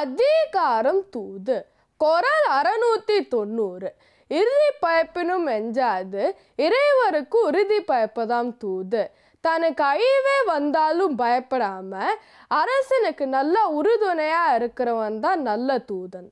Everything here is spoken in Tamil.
அதிகாரம் தூது குரல் அறநூற்றி தொண்ணூறு இறுதி பயப்பினும் எஞ்சாது இறைவருக்கு உறுதி பயப்பதாம் தூது தனக்கு அழிவே வந்தாலும் பயப்படாமல் அரசனுக்கு நல்ல உறுதுணையாக இருக்கிறவன் தான் நல்ல தூதன்